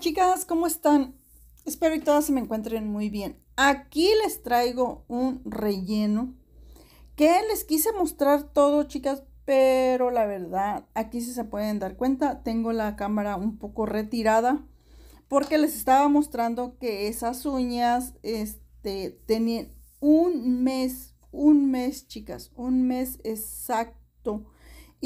chicas, ¿cómo están? Espero que todas se me encuentren muy bien. Aquí les traigo un relleno que les quise mostrar todo, chicas, pero la verdad, aquí si se pueden dar cuenta, tengo la cámara un poco retirada porque les estaba mostrando que esas uñas este, tenían un mes, un mes, chicas, un mes exacto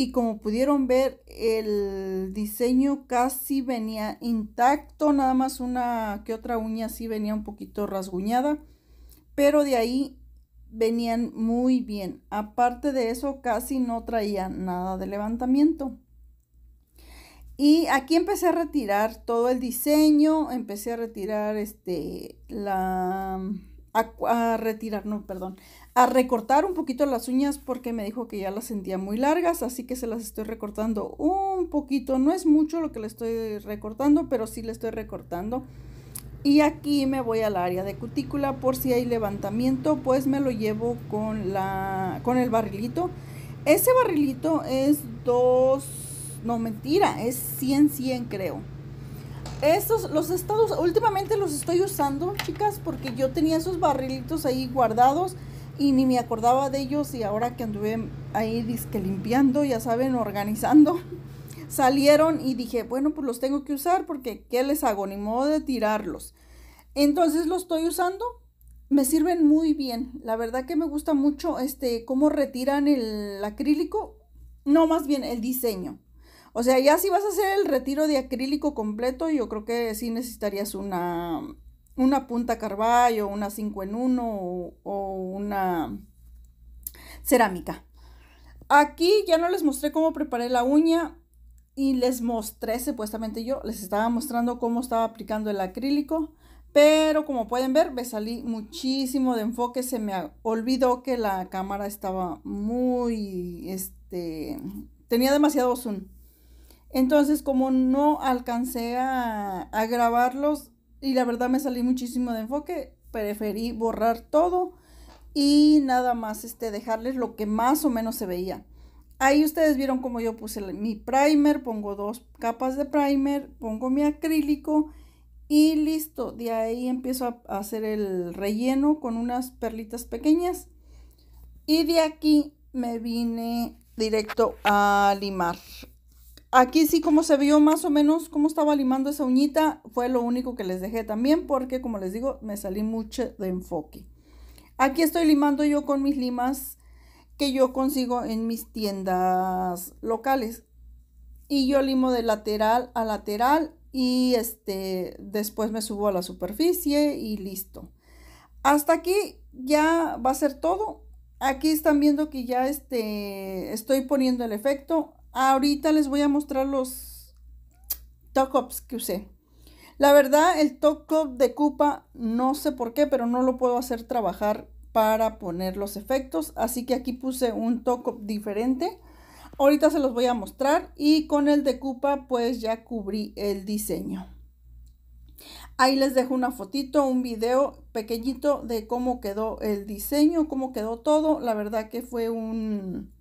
y como pudieron ver el diseño casi venía intacto, nada más una que otra uña sí venía un poquito rasguñada, pero de ahí venían muy bien. Aparte de eso casi no traía nada de levantamiento. Y aquí empecé a retirar todo el diseño, empecé a retirar este la a, retirar, no, perdón, a recortar un poquito las uñas porque me dijo que ya las sentía muy largas, así que se las estoy recortando un poquito, no es mucho lo que le estoy recortando, pero sí le estoy recortando. Y aquí me voy al área de cutícula por si hay levantamiento, pues me lo llevo con, la, con el barrilito. Ese barrilito es dos, no mentira, es 100-100 creo. Estos los estados, últimamente los estoy usando, chicas, porque yo tenía esos barrilitos ahí guardados y ni me acordaba de ellos y ahora que anduve ahí disque limpiando, ya saben, organizando, salieron y dije, bueno, pues los tengo que usar porque ¿qué les hago? Ni modo de tirarlos. Entonces los estoy usando, me sirven muy bien. La verdad que me gusta mucho este cómo retiran el acrílico, no más bien el diseño. O sea, ya si vas a hacer el retiro de acrílico completo, yo creo que sí necesitarías una, una punta carballo, una 5 en 1 o, una cerámica. Aquí ya no les mostré cómo preparé la uña y les mostré supuestamente yo, les estaba mostrando cómo estaba aplicando el acrílico, pero como pueden ver me salí muchísimo de enfoque, se me olvidó que la cámara estaba muy, este, tenía demasiado zoom. Entonces, como no alcancé a, grabarlos y la verdad me salí muchísimo de enfoque, preferí borrar todo y nada más este, dejarles lo que más o menos se veía. Ahí ustedes vieron como yo puse mi primer, pongo dos capas de primer, pongo mi acrílico y listo. De ahí empiezo a hacer el relleno con unas perlitas pequeñas. Y de aquí me vine directo a limar. Aquí sí como se vio más o menos cómo estaba limando esa uñita, fue lo único que les dejé también porque como les digo me salí mucho de enfoque. Aquí estoy limando yo con mis limas que yo consigo en mis tiendas locales. Y yo limo de lateral a lateral y este después me subo a la superficie y listo. Hasta aquí ya va a ser todo. Aquí están viendo que ya este, estoy poniendo el efecto ahorita les voy a mostrar los top que usé. La verdad, el top de Cupa, no sé por qué, pero no lo puedo hacer trabajar para poner los efectos. Así que aquí puse un top diferente. Ahorita se los voy a mostrar y con el de Cupa pues ya cubrí el diseño. Ahí les dejo una fotito, un video pequeñito de cómo quedó el diseño, cómo quedó todo. La verdad que fue un,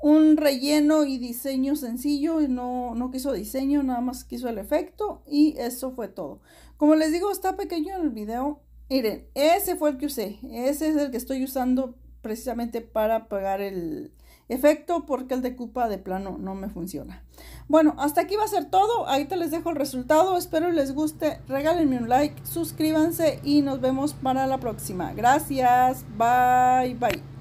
un relleno y diseño sencillo, no, no quiso diseño, nada más quiso el efecto y eso fue todo. Como les digo, está pequeño el video. Miren, ese fue el que usé, ese es el que estoy usando precisamente para apagar el efecto porque el de Cupa de plano no me funciona. Bueno, hasta aquí va a ser todo, ahí te les dejo el resultado, espero les guste, regálenme un like, suscríbanse y nos vemos para la próxima. Gracias, bye, bye.